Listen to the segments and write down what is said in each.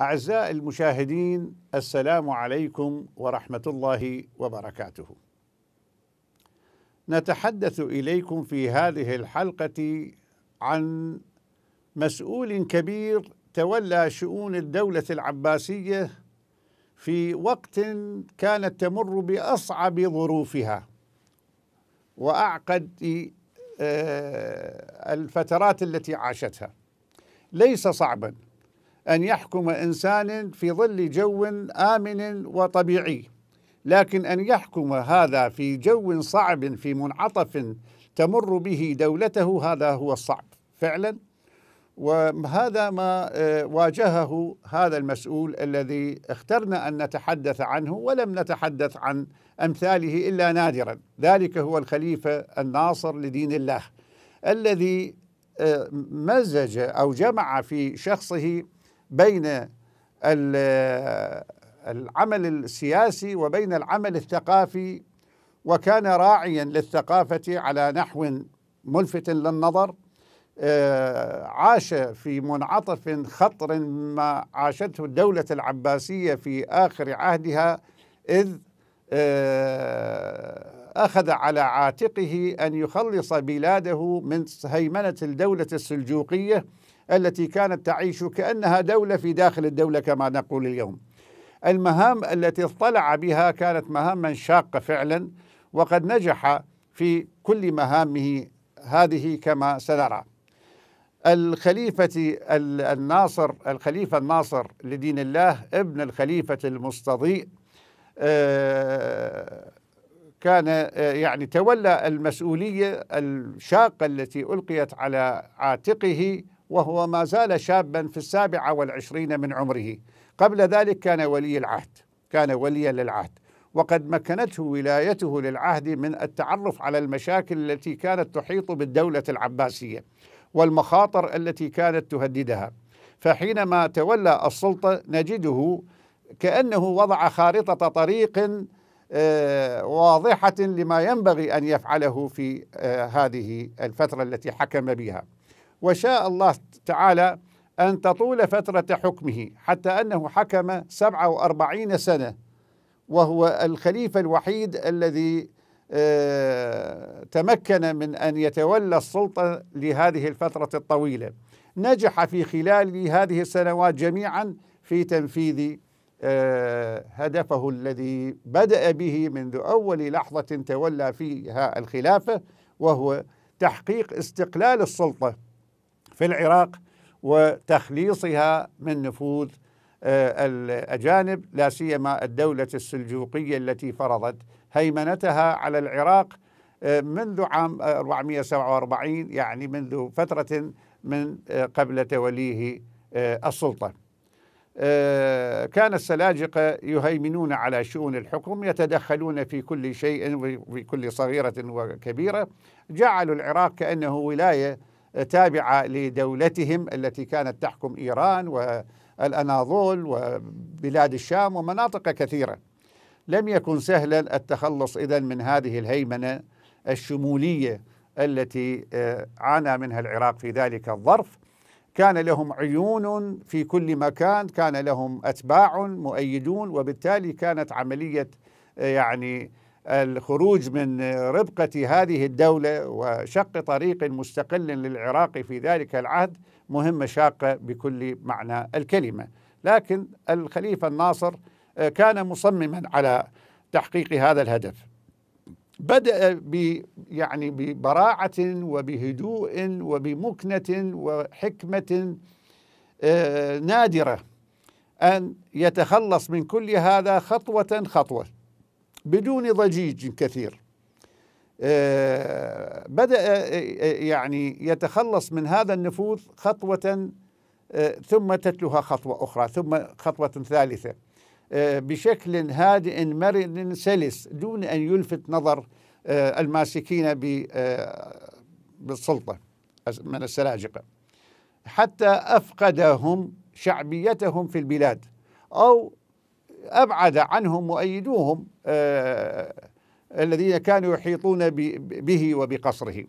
أعزائي المشاهدين السلام عليكم ورحمة الله وبركاته. نتحدث إليكم في هذه الحلقة عن مسؤول كبير تولى شؤون الدولة العباسية في وقت كانت تمر بأصعب ظروفها وأعقد آه، الفترات التي عاشتها ليس صعبا أن يحكم إنسان في ظل جو آمن وطبيعي لكن أن يحكم هذا في جو صعب في منعطف تمر به دولته هذا هو الصعب فعلا وهذا ما آه، واجهه هذا المسؤول الذي اخترنا أن نتحدث عنه ولم نتحدث عن أمثاله إلا نادرا ذلك هو الخليفة الناصر لدين الله الذي آه، مزج أو جمع في شخصه بين العمل السياسي وبين العمل الثقافي وكان راعيا للثقافة على نحو ملفت للنظر آه، عاش في منعطف خطر ما عاشته الدولة العباسية في آخر عهدها إذ آه، أخذ على عاتقه أن يخلص بلاده من هيمنة الدولة السلجوقية التي كانت تعيش كانها دوله في داخل الدوله كما نقول اليوم. المهام التي اطلع بها كانت مهاما شاقه فعلا وقد نجح في كل مهامه هذه كما سنرى. الخليفة الناصر الخليفة الناصر لدين الله ابن الخليفة المستضيء آه، كان آه، يعني تولى المسؤولية الشاقة التي ألقيت على عاتقه وهو ما زال شابا في السابعة والعشرين من عمره قبل ذلك كان ولي العهد كان وليا للعهد وقد مكنته ولايته للعهد من التعرف على المشاكل التي كانت تحيط بالدولة العباسية والمخاطر التي كانت تهددها فحينما تولى السلطة نجده كأنه وضع خارطة طريق آه، واضحة لما ينبغي أن يفعله في آه، هذه الفترة التي حكم بها وشاء الله تعالى أن تطول فترة حكمه حتى أنه حكم 47 سنة وهو الخليفة الوحيد الذي آه، تمكن من أن يتولى السلطة لهذه الفترة الطويلة نجح في خلال هذه السنوات جميعا في تنفيذ آه، هدفه الذي بدأ به منذ أول لحظة تولى فيها الخلافة وهو تحقيق استقلال السلطة في العراق وتخليصها من نفوذ آه، الأجانب لا سيما الدولة السلجوقية التي فرضت هيمنتها على العراق آه، منذ عام 447 آه، يعني منذ فترة من قبل توليه السلطة كان السلاجقة يهيمنون على شؤون الحكم يتدخلون في كل شيء وفي كل صغيرة وكبيرة جعلوا العراق كأنه ولاية تابعة لدولتهم التي كانت تحكم إيران والأناضول وبلاد الشام ومناطق كثيرة لم يكن سهلا التخلص إذا من هذه الهيمنة الشمولية التي آه، عانى منها العراق في ذلك الظرف كان لهم عيون في كل مكان كان لهم أتباع مؤيدون وبالتالي كانت عملية آه، يعني الخروج من ربقة هذه الدولة وشق طريق مستقل للعراق في ذلك العهد مهمة شاقة بكل معنى الكلمة لكن الخليفة الناصر آه، كان مصمما على تحقيق هذا الهدف بدأ ب يعني ببراعة وبهدوء وبمكنة وحكمة آه، نادرة أن يتخلص من كل هذا خطوة خطوة بدون ضجيج كثير آه، بدأ آه، يعني يتخلص من هذا النفوذ خطوة آه، ثم تتلوها خطوة أخرى ثم خطوة ثالثة بشكل هادئ مرن سلس دون أن يلفت نظر الماسكين بالسلطة من السلاجقة حتى أفقدهم شعبيتهم في البلاد أو أبعد عنهم مؤيدوهم آه، الذين كانوا يحيطون به وبقصره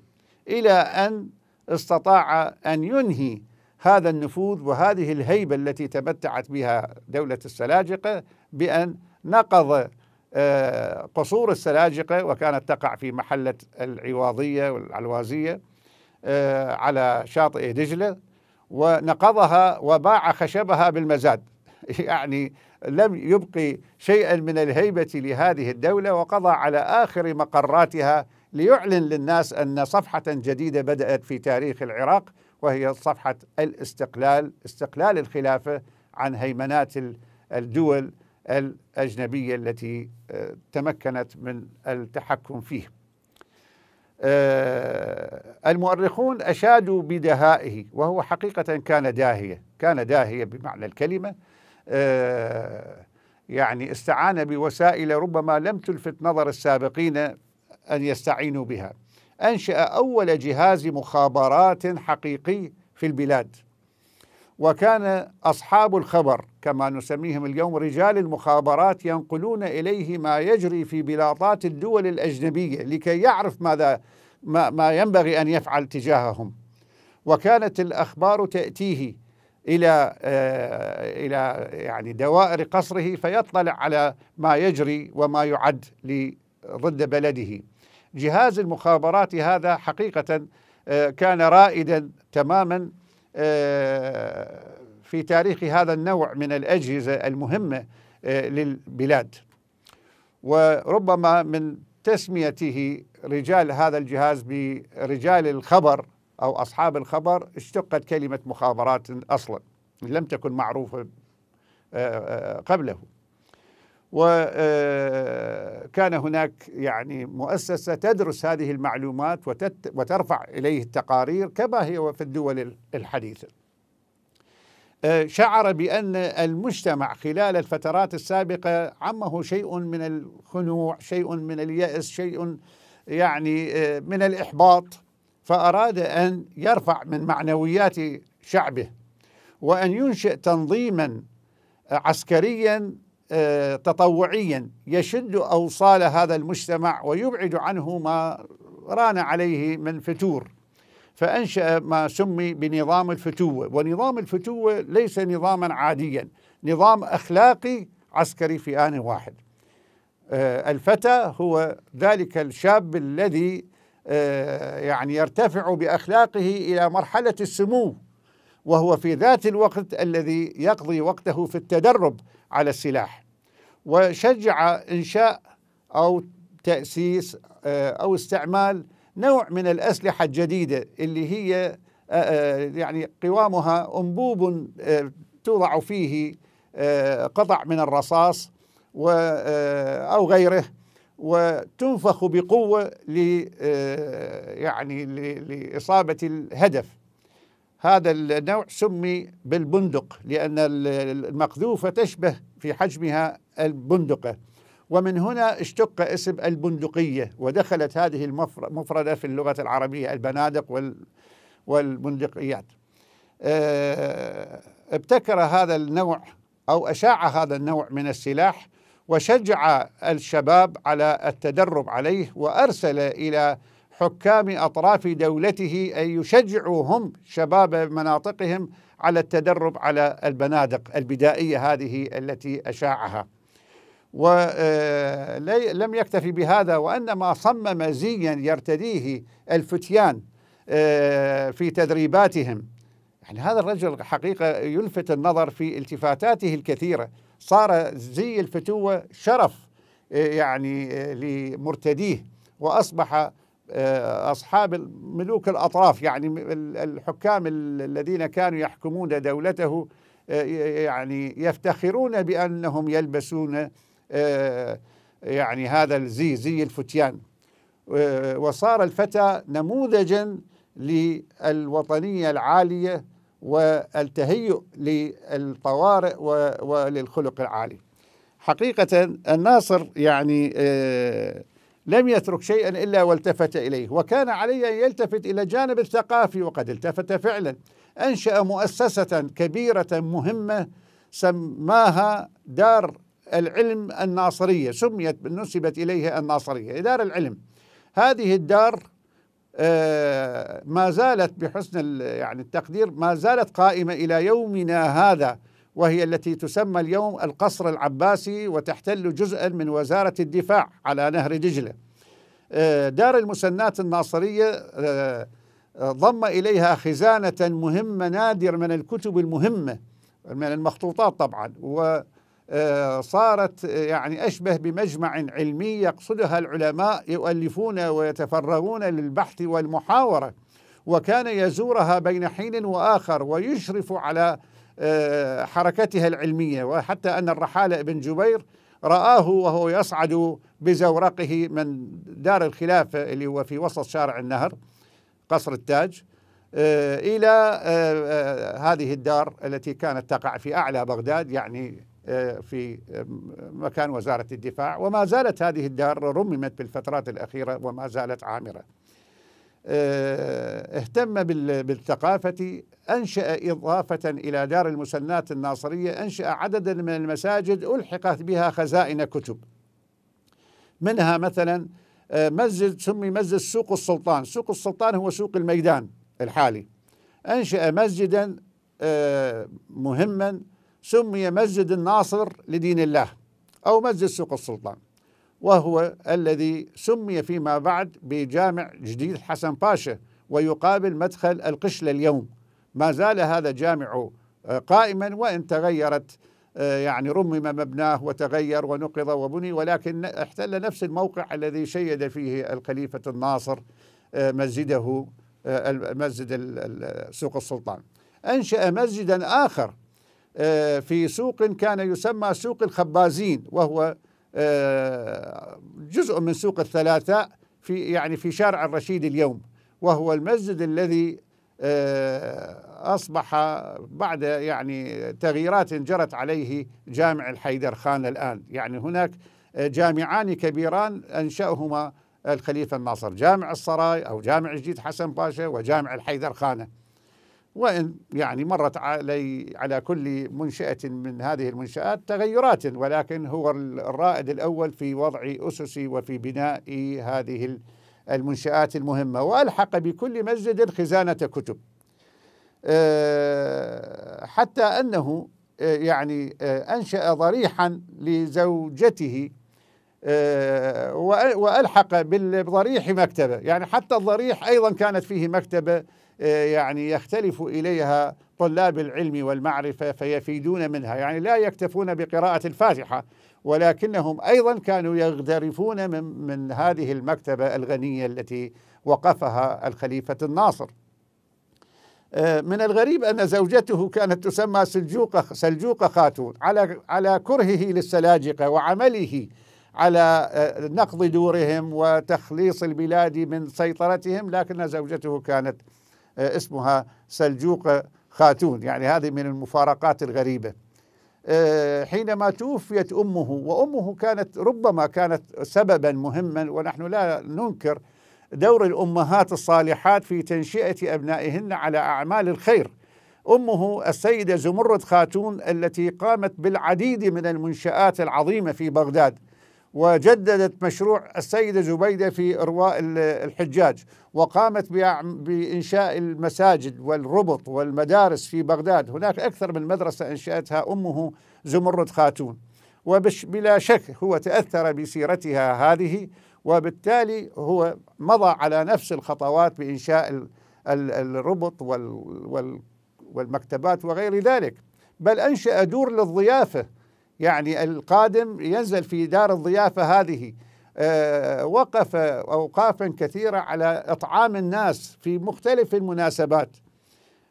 إلى أن استطاع أن ينهي هذا النفوذ وهذه الهيبة التي تمتعت بها دولة السلاجقة بأن نقض آه، قصور السلاجقة وكانت تقع في محلة العواضية والعلوازية آه، على شاطئ دجلة ونقضها وباع خشبها بالمزاد يعني لم يبقي شيئا من الهيبة لهذه الدولة وقضى على آخر مقراتها ليعلن للناس أن صفحة جديدة بدأت في تاريخ العراق وهي صفحة الاستقلال استقلال الخلافة عن هيمنات الدول الأجنبية التي آه، تمكنت من التحكم فيه آه، المؤرخون أشادوا بدهائه وهو حقيقة كان داهية كان داهية بمعنى الكلمة آه، يعني استعان بوسائل ربما لم تلفت نظر السابقين أن يستعينوا بها أنشأ أول جهاز مخابرات حقيقي في البلاد وكان أصحاب الخبر كما نسميهم اليوم رجال المخابرات ينقلون إليه ما يجري في بلاطات الدول الأجنبية لكي يعرف ماذا ما, ما ينبغي أن يفعل تجاههم وكانت الأخبار تأتيه الى آه، الى يعني دوائر قصره فيطلع على ما يجري وما يعد ضد بلده. جهاز المخابرات هذا حقيقه آه، كان رائدا تماما آه، في تاريخ هذا النوع من الاجهزه المهمه للبلاد. وربما من تسميته رجال هذا الجهاز برجال الخبر أو أصحاب الخبر اشتقت كلمة مخابرات أصلا لم تكن معروفة آه، آه، قبله وكان آه، هناك يعني مؤسسة تدرس هذه المعلومات وترفع إليه التقارير كما هي في الدول الحديثة شعر بأن المجتمع خلال الفترات السابقة عمه شيء من الخنوع شيء من اليأس شيء يعني من الإحباط فأراد أن يرفع من معنويات شعبه وأن ينشئ تنظيما عسكريا آه، تطوعيا يشد أوصال هذا المجتمع ويبعد عنه ما ران عليه من فتور فأنشأ ما سمي بنظام الفتوة ونظام الفتوة ليس نظاما عاديا نظام أخلاقي عسكري في آن واحد آه، الفتى هو ذلك الشاب الذي آه، يعني يرتفع باخلاقه الى مرحله السمو وهو في ذات الوقت الذي يقضي وقته في التدرب على السلاح وشجع انشاء او تاسيس آه، او استعمال نوع من الاسلحه الجديده اللي هي آه، يعني قوامها انبوب توضع فيه قطع من الرصاص و أو غيره وتنفخ بقوه ل آه، يعني لاصابه الهدف هذا النوع سمي بالبندق لان المقذوفه تشبه في حجمها البندقه ومن هنا اشتق اسم البندقيه ودخلت هذه المفرده في اللغه العربيه البنادق والبندقيات آه، ابتكر هذا النوع او اشاع هذا النوع من السلاح وشجع الشباب على التدرب عليه وارسل الى حكام اطراف دولته ان يشجعوهم شباب مناطقهم على التدرب على البنادق البدائيه هذه التي اشاعها. ولم آه، يكتفي بهذا وانما صمم زيا يرتديه الفتيان آه، في تدريباتهم. يعني هذا الرجل حقيقه يلفت النظر في التفاتاته الكثيره. صار زي الفتوة شرف آه، يعني آه، لمرتديه وأصبح آه، أصحاب ملوك الأطراف يعني الحكام الذين كانوا يحكمون دولته يعني يفتخرون بأنهم يلبسون يعني هذا الزي زي الفتيان وصار الفتى نموذجا للوطنية العالية والتهيؤ للطوارئ وللخلق العالي حقيقة الناصر يعني آه، لم يترك شيئا إلا والتفت إليه وكان عليه أن يلتفت إلى الجانب الثقافي وقد التفت فعلا أنشأ مؤسسة كبيرة مهمة سماها دار العلم الناصرية سميت نسبت إليها الناصرية دار العلم هذه الدار آه، ما زالت بحسن يعني التقدير ما زالت قائمة إلى يومنا هذا وهي التي تسمى اليوم القصر العباسي وتحتل جزءا من وزارة الدفاع على نهر دجلة آه، دار المسنات الناصرية آه، ضم إليها خزانة مهمة نادر من الكتب المهمة من المخطوطات طبعا و آه، صارت آه، يعني أشبه بمجمع علمي يقصدها العلماء يؤلفون ويتفرغون للبحث والمحاورة وكان يزورها بين حين وآخر ويشرف على آه، حركتها العلمية وحتى أن الرحالة بن جبير رآه وهو يصعد بزورقه من دار الخلافة اللي هو في وسط شارع النهر قصر التاج إلى هذه الدار التي كانت تقع في أعلى بغداد يعني آه، في آه، مكان وزارة الدفاع وما زالت هذه الدار رممت بالفترات الأخيرة وما زالت عامرة آه، اهتم بالثقافة أنشأ إضافة إلى دار المسنات الناصرية أنشأ عددا من المساجد ألحقت بها خزائن كتب منها مثلا مسجد سمي مسجد سوق السلطان سوق السلطان هو سوق الميدان الحالي أنشأ مسجدا مهما سمي مسجد الناصر لدين الله أو مسجد سوق السلطان وهو الذي سمي فيما بعد بجامع جديد حسن باشا ويقابل مدخل القشلة اليوم ما زال هذا جامع آه، قائما وإن تغيرت آه، يعني رمم مبناه وتغير ونقض وبني ولكن احتل نفس الموقع الذي شيد فيه الخليفة الناصر آه، مسجده مسجد سوق السلطان أنشأ مسجدا آخر آه، في سوق كان يسمى سوق الخبازين وهو آه، جزء من سوق الثلاثاء في يعني في شارع الرشيد اليوم وهو المسجد الذي آه، أصبح بعد يعني تغييرات جرت عليه جامع الحيدر خان الآن يعني هناك جامعان كبيران أنشأهما الخليفة الناصر جامع السراي أو جامع جديد حسن باشا وجامع الحيدر خانه وإن يعني مرت علي على كل منشأة من هذه المنشآت تغيرات ولكن هو الرائد الأول في وضع أسس وفي بناء هذه المنشآت المهمة وألحق بكل مسجد خزانة كتب آه، حتى أنه آه، يعني آه، أنشأ ضريحا لزوجته وألحق بالضريح مكتبة يعني حتى الضريح أيضا كانت فيه مكتبة يعني يختلف إليها طلاب العلم والمعرفة فيفيدون منها يعني لا يكتفون بقراءة الفاتحة ولكنهم أيضا كانوا يغترفون من, من هذه المكتبة الغنية التي وقفها الخليفة الناصر آه، من الغريب أن زوجته كانت تسمى سلجوقة, سلجوقة خاتون على, على كرهه للسلاجقة وعمله على آه، نقض دورهم وتخليص البلاد من سيطرتهم لكن زوجته كانت آه، اسمها سلجوقة خاتون يعني هذه من المفارقات الغريبة آه، حينما توفيت أمه وأمه كانت ربما كانت سببا مهما ونحن لا ننكر دور الأمهات الصالحات في تنشئة أبنائهن على أعمال الخير امه السيده زمرد خاتون التي قامت بالعديد من المنشات العظيمه في بغداد وجددت مشروع السيدة زبيدة في إرواء الحجاج وقامت بإنشاء المساجد والربط والمدارس في بغداد هناك أكثر من مدرسة أنشأتها أمه زمرد خاتون وبلا شك هو تأثر بسيرتها هذه وبالتالي هو مضى على نفس الخطوات بإنشاء الربط والمكتبات وغير ذلك بل أنشأ دور للضيافة يعني القادم ينزل في دار الضيافة هذه آه، وقف أوقافا كثيرة على إطعام الناس في مختلف المناسبات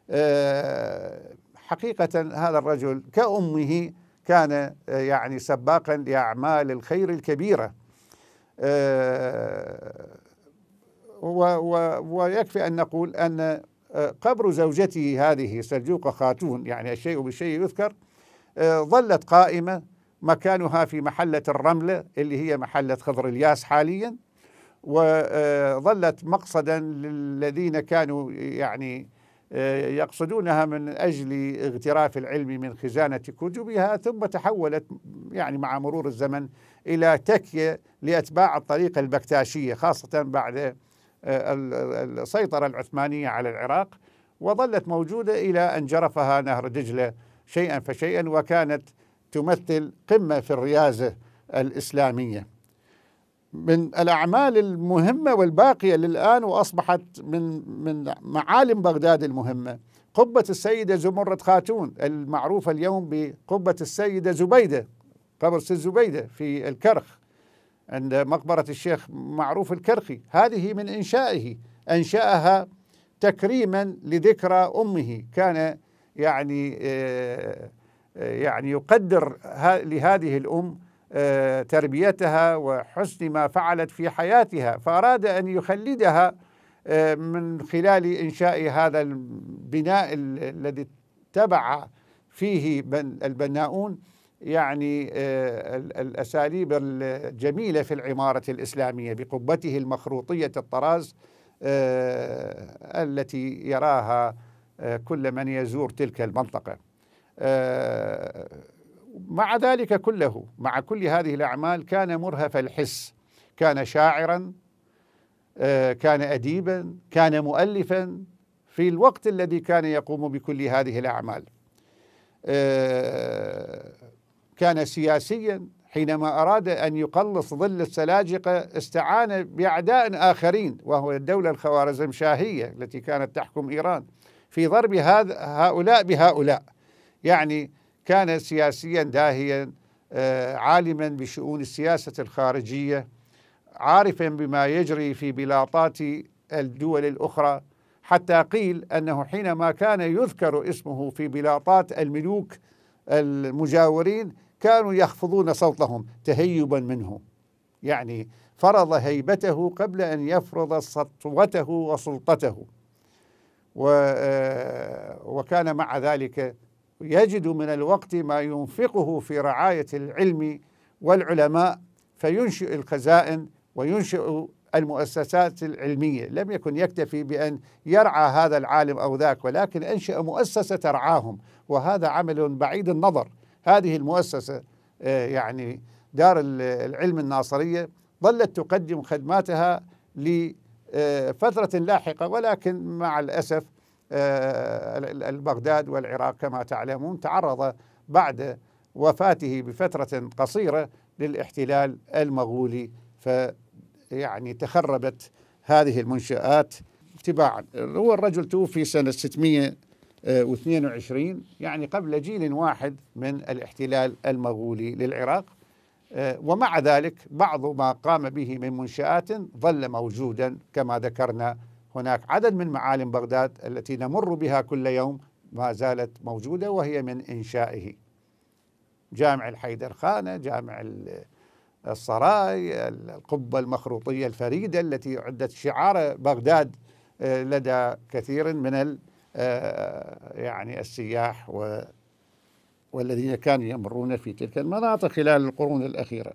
آه، حقيقة هذا الرجل كأمه كان آه، يعني سباقا لأعمال الخير الكبيرة ويكفي أن نقول أن قبر زوجته هذه سلجوقة خاتون يعني الشيء بالشيء يذكر آه، ظلت قائمة مكانها في محلة الرملة اللي هي محلة خضر الياس حاليا وظلت مقصدا للذين كانوا يعني آه، يقصدونها من أجل اغتراف العلم من خزانة كتبها ثم تحولت يعني مع مرور الزمن إلى تكية لأتباع الطريقة البكتاشية خاصة بعد آه، السيطرة العثمانية على العراق وظلت موجودة إلى أن جرفها نهر دجلة شيئا فشيئا وكانت تمثل قمه في الريازه الاسلاميه. من الاعمال المهمه والباقيه للان واصبحت من من معالم بغداد المهمه قبه السيده زمره خاتون المعروفه اليوم بقبه السيده زبيده قبر السيده زبيده في الكرخ عند مقبره الشيخ معروف الكرخي هذه من انشائه انشاها تكريما لذكرى امه كان يعني آه، آه، يعني يقدر لهذه الأم آه، تربيتها وحسن ما فعلت في حياتها فأراد أن يخلدها من خلال إنشاء هذا البناء الذي اتبع فيه البناؤون يعني الأساليب الجميلة في العمارة الإسلامية بقبته المخروطية الطراز التي يراها آه، كل من يزور تلك المنطقة آه، مع ذلك كله مع كل هذه الأعمال كان مرهف الحس كان شاعرا آه، كان أديبا كان مؤلفا في الوقت الذي كان يقوم بكل هذه الأعمال كان سياسيا حينما أراد أن يقلص ظل السلاجقة استعان بأعداء آخرين وهو الدولة الخوارزمشاهية التي كانت تحكم إيران في ضرب هذا هؤلاء بهؤلاء يعني كان سياسيا داهيا آه، عالما بشؤون السياسة الخارجية عارفا بما يجري في بلاطات الدول الأخرى حتى قيل أنه حينما كان يذكر اسمه في بلاطات الملوك المجاورين كانوا يخفضون صوتهم تهيبا منه يعني فرض هيبته قبل أن يفرض سطوته وسلطته آه، وكان مع ذلك يجد من الوقت ما ينفقه في رعاية العلم والعلماء فينشئ الخزائن وينشئ المؤسسات العلمية لم يكن يكتفي بأن يرعى هذا العالم أو ذاك ولكن أنشئ مؤسسة ترعاهم وهذا عمل بعيد النظر هذه المؤسسة آه، يعني دار العلم الناصرية ظلت تقدم خدماتها ل آه، فترة لاحقة ولكن مع الأسف آه، البغداد والعراق كما تعلمون تعرض بعد وفاته بفترة قصيرة للاحتلال المغولي فيعني تخربت هذه المنشآت تباعا هو الرجل توفي سنة 622 آه، يعني قبل جيل واحد من الاحتلال المغولي للعراق آه، ومع ذلك بعض ما قام به من منشآت ظل موجودا كما ذكرنا هناك عدد من معالم بغداد التي نمر بها كل يوم ما زالت موجودة وهي من إنشائه جامع الحيدر خانة جامع السراي القبة المخروطية الفريدة التي عدت شعار بغداد آه، لدى كثير من آه، يعني السياح و والذين كانوا يمرون في تلك المناطق خلال القرون الأخيرة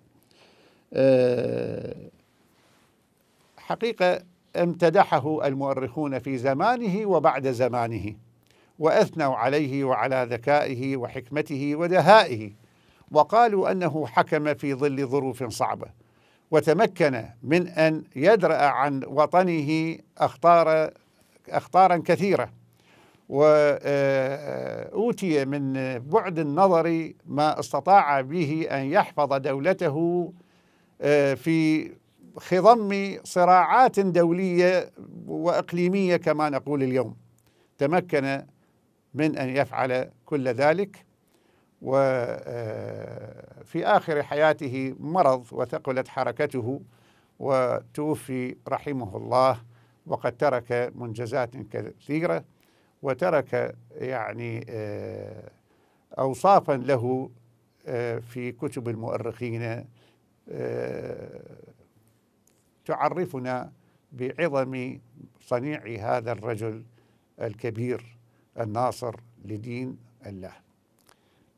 آه، حقيقة امتدحه المؤرخون في زمانه وبعد زمانه وأثنوا عليه وعلى ذكائه وحكمته ودهائه وقالوا أنه حكم في ظل ظروف صعبة وتمكن من أن يدرأ عن وطنه أخطار أخطارا كثيرة وأوتي من بعد النظر ما استطاع به أن يحفظ دولته آه، في خضم صراعات دولية وإقليمية كما نقول اليوم تمكن من أن يفعل كل ذلك وفي آه، آخر حياته مرض وثقلت حركته وتوفي رحمه الله وقد ترك منجزات كثيره وترك يعني آه، أوصافا له آه، في كتب المؤرخين آه، تعرفنا بعظم صنيع هذا الرجل الكبير الناصر لدين الله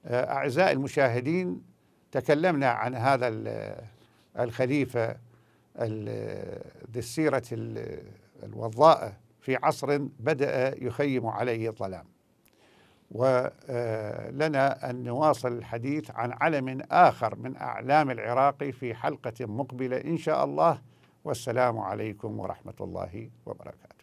أعزائي المشاهدين تكلمنا عن هذا الخليفة ذي السيرة الوضاءة في عصر بدأ يخيم عليه الظلام ولنا آه، أن نواصل الحديث عن علم آخر من أعلام العراق في حلقة مقبلة إن شاء الله والسلام عليكم ورحمة الله وبركاته